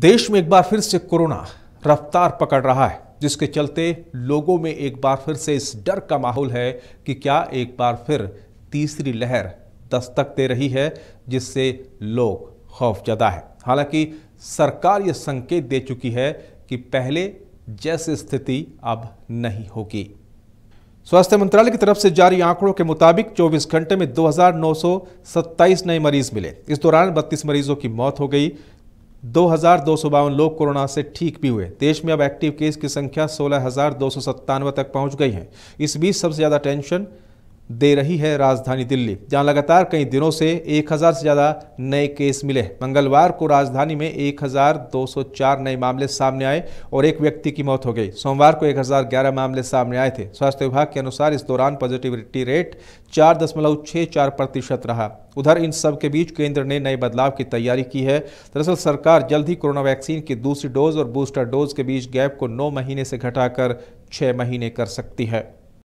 देश में एक बार फिर से कोरोना रफ्तार पकड़ रहा है जिसके चलते लोगों में एक बार फिर से इस डर का माहौल है कि क्या एक बार फिर तीसरी लहर दस्तक दे रही है जिससे लोग खौफ जदा है हालांकि सरकार ये संकेत दे चुकी है कि पहले जैसी स्थिति अब नहीं होगी स्वास्थ्य मंत्रालय की तरफ से जारी आंकड़ों के मुताबिक 24 घंटे में 2,927 नए मरीज मिले इस दौरान 32 मरीजों की मौत हो गई दो हज़ार दो सौ बावन लोग कोरोना से ठीक भी हुए देश में अब एक्टिव केस की संख्या सोलह हज़ार दो सौ सत्तानवे तक पहुंच गई है इस बीच सबसे ज़्यादा टेंशन दे रही है राजधानी दिल्ली जहां लगातार कई दिनों से 1000 से ज़्यादा नए केस मिले मंगलवार को राजधानी में 1204 नए मामले सामने आए और एक व्यक्ति की मौत हो गई सोमवार को 1011 मामले सामने आए थे स्वास्थ्य विभाग के अनुसार इस दौरान पॉजिटिविटी रेट चार दशमलव छः चार प्रतिशत रहा उधर इन सब के बीच केंद्र ने नए बदलाव की तैयारी की है दरअसल सरकार जल्द ही कोरोना वैक्सीन की दूसरी डोज और बूस्टर डोज के बीच गैप को नौ महीने से घटाकर छः महीने कर सकती है